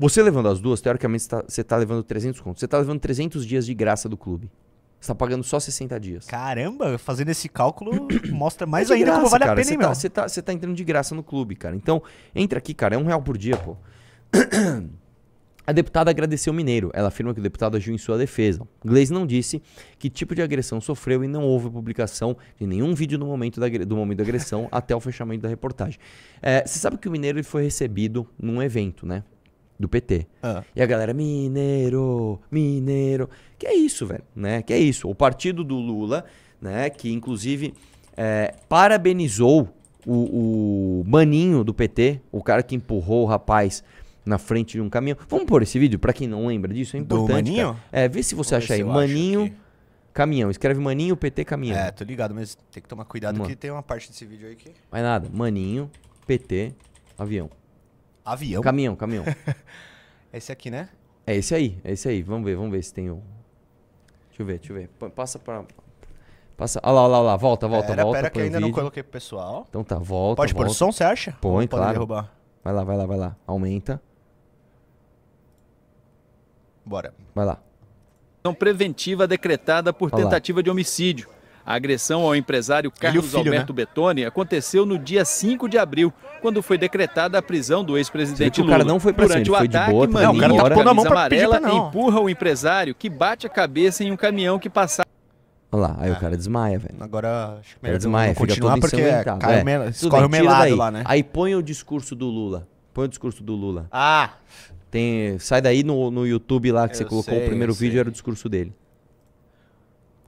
Você levando as duas, teoricamente você está tá levando 300 contos. Você está levando 300 dias de graça do clube. Você tá pagando só 60 dias. Caramba, fazendo esse cálculo mostra é mais é ainda graça, como vale cara, a pena, hein, tá, meu? Você tá, tá, entrando de graça no clube, cara. Então, entra aqui, cara, é um real por dia, pô. A deputada agradeceu o mineiro. Ela afirma que o deputado agiu em sua defesa. Gleisi não disse que tipo de agressão sofreu e não houve publicação de nenhum vídeo no momento da, do momento da agressão até o fechamento da reportagem. É, você sabe que o mineiro ele foi recebido num evento, né? do PT. Ah. E a galera, mineiro, mineiro. Que é isso, velho, né? Que é isso. O partido do Lula, né, que inclusive é, parabenizou o, o maninho do PT, o cara que empurrou o rapaz na frente de um caminhão. Vamos pôr esse vídeo para quem não lembra disso, é importante. Do maninho? É, vê se você Vamos acha aí. Maninho, caminhão. Escreve maninho, PT, caminhão. É, tô ligado, mas tem que tomar cuidado Mano. que tem uma parte desse vídeo aí que. Mas nada, maninho, PT, avião. Avião? Caminhão, caminhão. É esse aqui, né? É esse aí, é esse aí. Vamos ver, vamos ver se tem o. Um... Deixa eu ver, deixa eu ver. P passa pra. Passa. Olha lá, olha lá, lá. Volta, volta, pera, volta. Pera, que ainda vídeo. não coloquei pro pessoal. Então tá, volta. Pode volta. pôr o som, você acha? Põe, claro. derrubar. Vai lá, vai lá, vai lá. Aumenta. Bora. Vai lá. preventiva decretada por Olá. tentativa de homicídio. A agressão ao empresário Carlos filho, né? Alberto né? Betoni aconteceu no dia 5 de abril, quando foi decretada a prisão do ex-presidente Lula. O cara não foi pra Durante cima, foi de boa, Maninho, não, o cara tá pondo a mão amarela, pra empurra o empresário que bate a cabeça em um caminhão que passava. Olha lá, aí é. o cara desmaia, velho. Agora acho que melhor desmaia, fica porque cai é, escorre o melado daí. lá, né? Aí põe o discurso do Lula. Põe o discurso do Lula. Ah! Tem, sai daí no, no YouTube lá que eu você colocou sei, o primeiro vídeo, era o discurso dele.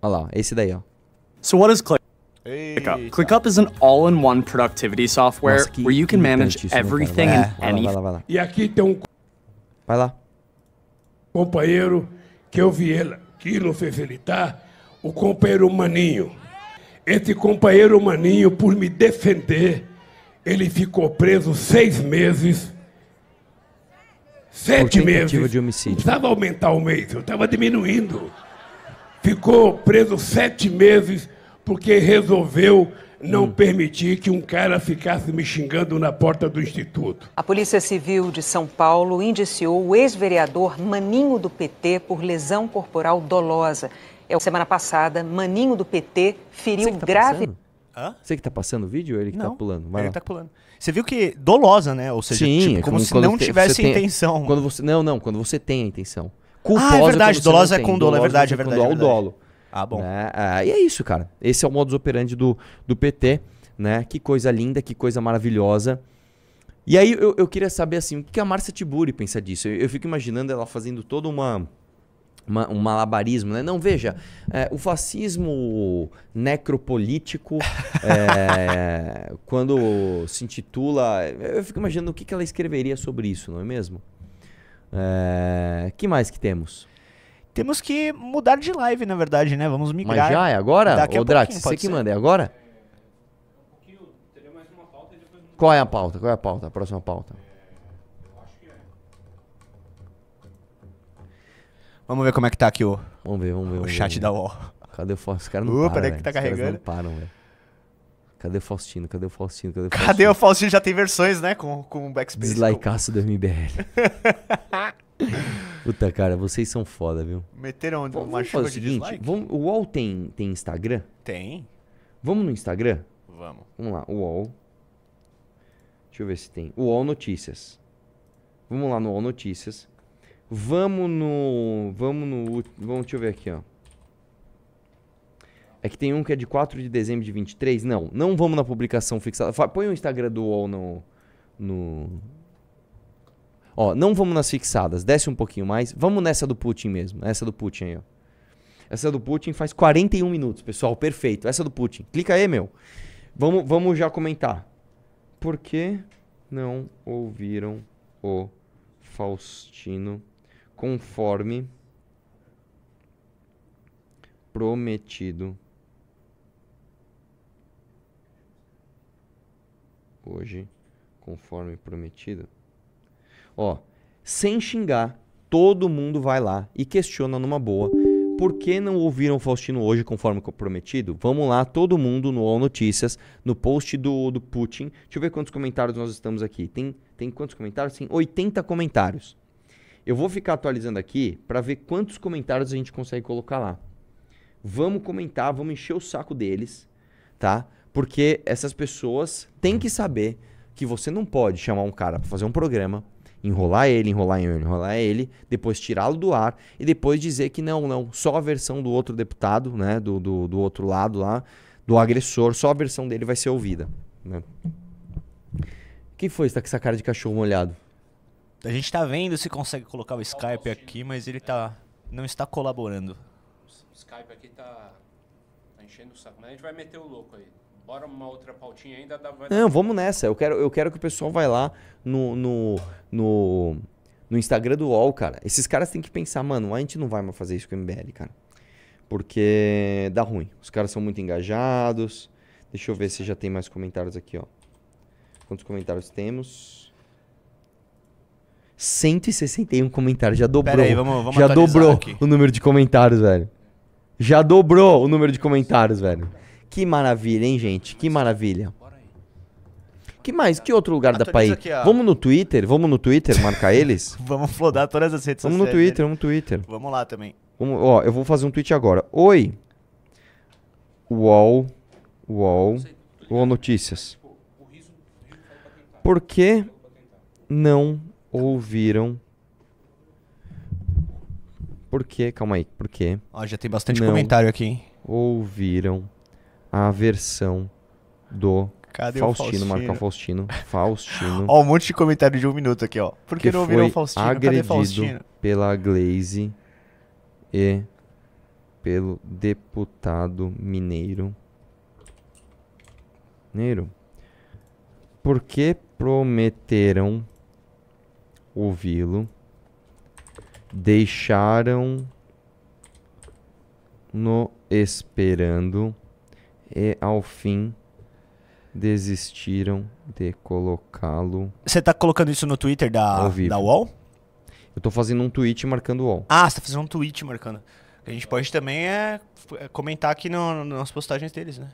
Olha lá, esse daí, ó. So what is Click? ClickUp. ClickUp is an all-in-one productivity software Nossa, que, where you can manage everything and é. anything. Vai lá, vai lá. E aqui tem um vai lá. companheiro que eu vi ele aqui no Fefelitar, tá, o companheiro Maninho. Esse companheiro Maninho, por me defender, ele ficou preso seis meses. Sete meses. de homicídio. Não precisava aumentar o mês, eu estava diminuindo ficou preso sete meses porque resolveu não hum. permitir que um cara ficasse me xingando na porta do instituto. A Polícia Civil de São Paulo indiciou o ex-vereador Maninho do PT por lesão corporal dolosa. É semana passada, Maninho do PT feriu Você tá grave. Hã? Você que tá passando o vídeo ou ele que tá não, tá pulando? Vai ele lá. tá pulando. Você viu que dolosa, né? Ou seja, Sim, tipo, é como, como, se não tivesse intenção. quando você, não, não, quando você tem a intenção culposa. Ah, é verdade, dolosa é com dolo, é verdade, é verdade. é, é, é dolo. Ah, bom. Né? Ah, e é isso, cara. Esse é o modus operandi do, do PT, né? Que coisa linda, que coisa maravilhosa. E aí eu, eu queria saber, assim, o que a Márcia Tiburi pensa disso? Eu, eu fico imaginando ela fazendo toda uma... Uma, um malabarismo, né? Não, veja, é, o fascismo necropolítico, é, quando se intitula. Eu fico imaginando o que, que ela escreveria sobre isso, não é mesmo? É... que mais que temos? Temos que mudar de live, na verdade, né? Vamos migrar. Mas já é agora? Ô, Drat, você que manda, é agora? Qual é a pauta? Qual é a pauta? A próxima pauta. Vamos ver como é que tá aqui o, vamos ver, vamos ver, vamos o chat ver. da UOL. Cadê o tá Os caras não uh, param. Peraí que tá carregando. Os caras não param, velho. Cadê o Faustino? Cadê o Faustino? Cadê o Faustino? Cadê o Faustino? Já tem versões, né? Com, com o Backspace. Deslikeaço do MBL. Puta, cara, vocês são foda, viu? Meteram vamos, uma vamos chuva o seguinte, dislike? Vamos, o UOL tem, tem Instagram? Tem. Vamos no Instagram? Vamos. Vamos lá, UOL. Deixa eu ver se tem. UOL Notícias. Vamos lá no UOL Notícias. Vamos no... Vamos no... Vamos, deixa eu ver aqui, ó. É que tem um que é de 4 de dezembro de 23? Não, não vamos na publicação fixada. Põe o Instagram do UOL no. no... Ó, não vamos nas fixadas, desce um pouquinho mais. Vamos nessa do Putin mesmo. Essa do Putin aí, ó. Essa do Putin faz 41 minutos, pessoal. Perfeito. Essa do Putin. Clica aí, meu. Vamos, vamos já comentar. Por que não ouviram o Faustino conforme prometido hoje, conforme prometido. Ó, sem xingar, todo mundo vai lá e questiona numa boa. Por que não ouviram Faustino hoje, conforme prometido? Vamos lá, todo mundo no All Notícias, no post do, do Putin. Deixa eu ver quantos comentários nós estamos aqui. Tem, tem quantos comentários? Tem 80 comentários. Eu vou ficar atualizando aqui para ver quantos comentários a gente consegue colocar lá. Vamos comentar, vamos encher o saco deles, tá? Porque essas pessoas têm que saber que você não pode chamar um cara para fazer um programa, enrolar ele, enrolar ele, enrolar ele, depois tirá-lo do ar e depois dizer que não, não, só a versão do outro deputado, né, do, do, do outro lado lá, do agressor, só a versão dele vai ser ouvida. Né? Quem foi está tá com essa cara de cachorro molhado? A gente tá vendo se consegue colocar o Skype aqui, mas ele tá não está colaborando. O Skype aqui tá, tá enchendo o saco, mas a gente vai meter o louco aí. Bora uma outra pautinha ainda Não, vamos nessa. Eu quero, eu quero que o pessoal vai lá no, no, no, no Instagram do UOL, cara. Esses caras têm que pensar, mano, a gente não vai mais fazer isso com o MBL, cara. Porque dá ruim. Os caras são muito engajados. Deixa eu ver se já tem mais comentários aqui, ó. Quantos comentários temos? 161 comentários, já dobrou. Pera aí, vamos, vamos já dobrou aqui. o número de comentários, velho. Já dobrou o número de comentários, velho. Que maravilha, hein, gente? Que maravilha. Que mais? Que outro lugar da país? Vamos no Twitter? Vamos no Twitter marcar eles? vamos flodar todas as redes vamos sociais. Vamos né? no Twitter, vamos no Twitter. Vamos lá também. Vamos, ó, eu vou fazer um tweet agora. Oi. UOL. UOL. UOL Notícias. Por que não ouviram por que? Calma aí, por que? Ó, já tem bastante comentário aqui, hein? Ouviram a versão do Cadê Faustino, o Faustino? Marcão Faustino. Faustino. ó, um monte de comentário de um minuto aqui, ó. Por que, que não ouviram o Faustino? Agredido Cadê Faustino? Pela Glaze e pelo deputado mineiro. Mineiro? Por que prometeram ouvi-lo? Deixaram no esperando e ao fim desistiram de colocá-lo. Você está colocando isso no Twitter da, da UOL? Eu estou fazendo um tweet marcando o UOL. Ah, você tá fazendo um tweet marcando. A gente pode também é, é comentar aqui no, no, nas postagens deles, né?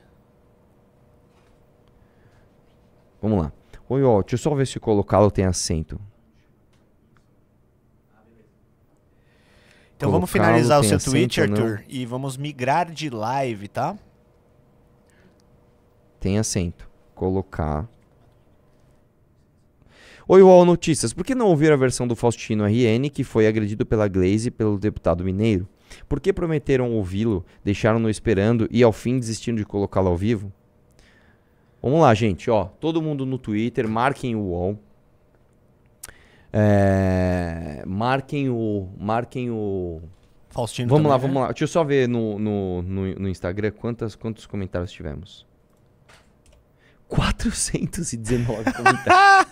Vamos lá. Oi, UOL, deixa eu só ver se colocá-lo tem acento. Então vamos finalizar o seu tweet, Arthur, não. e vamos migrar de live, tá? Tem acento. Colocar. Oi, UOL Notícias. Por que não ouvir a versão do Faustino RN que foi agredido pela Glaze e pelo deputado mineiro? Por que prometeram ouvi-lo, deixaram-no esperando e ao fim desistiram de colocá-lo ao vivo? Vamos lá, gente. Ó, todo mundo no Twitter, marquem o UOL. É... Marquem o. Marquem o. Faustino. Vamos também, lá, vamos é? lá. Deixa eu só ver no, no, no, no Instagram quantas, quantos comentários tivemos. 419 comentários.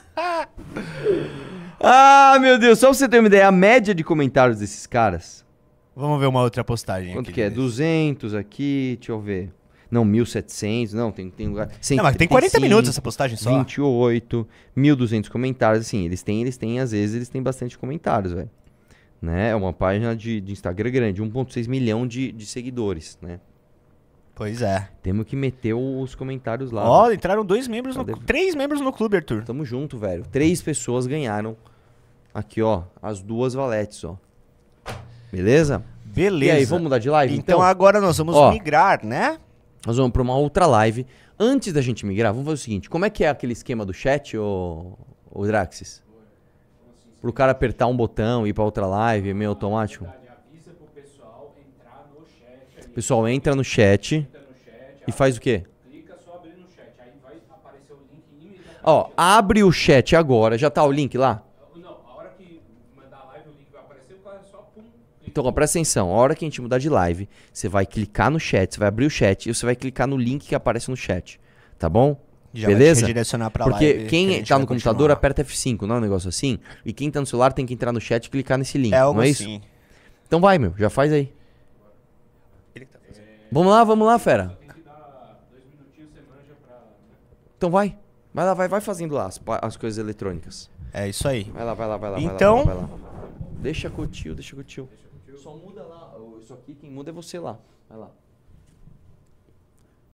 ah, meu Deus, só pra você ter uma ideia, a média de comentários desses caras. Vamos ver uma outra postagem Quanto aqui. Quanto que é? Desse. 200 aqui, deixa eu ver. Não, 1700, não, tem, tem lugar. 135, não, mas tem 40 minutos essa postagem só. 28, 1200 comentários, assim, eles têm, eles têm, às vezes eles têm bastante comentários, velho. Né? É uma página de, de Instagram grande, 1,6 milhão de, de seguidores, né? Pois é. Temos que meter os comentários lá. Ó, oh, entraram dois membros no... Três membros no clube, Arthur. Tamo junto, velho. Três pessoas ganharam aqui, ó, as duas valetes, ó. Beleza? Beleza. E aí, vamos mudar de live? Então, então agora nós vamos ó, migrar, né? Nós vamos para uma outra live. Antes da gente migrar, vamos fazer o seguinte. Como é que é aquele esquema do chat, ô, ô Draxis? Pro cara apertar um botão e ir pra outra live, meio automático? Pessoal, entra no chat. Entra no chat e faz o quê? Clica só abrir no chat. Aí vai aparecer o link imediatamente. Ó, abre o chat agora. Já tá o link lá? Não, a hora que mandar a live, o link vai aparecer, Então, presta atenção. A hora que a gente mudar de live, você vai clicar no chat, você vai abrir o chat e você vai clicar no link que aparece no chat. Tá bom? Já Beleza? pra Porque live, quem que tá no computador aperta F5, não é um negócio assim? E quem tá no celular tem que entrar no chat e clicar nesse link, é algo não é assim. isso? Então vai, meu, já faz aí. Vamos lá, vamos lá, fera. Então vai. Vai lá, vai, vai fazendo lá as, as coisas eletrônicas. É isso aí. Vai lá, vai lá, vai lá. Então. Vai lá, vai lá, então- Deixa com o tio, deixa com o tio. Só muda lá. Isso aqui, quem muda é você lá. Vai lá.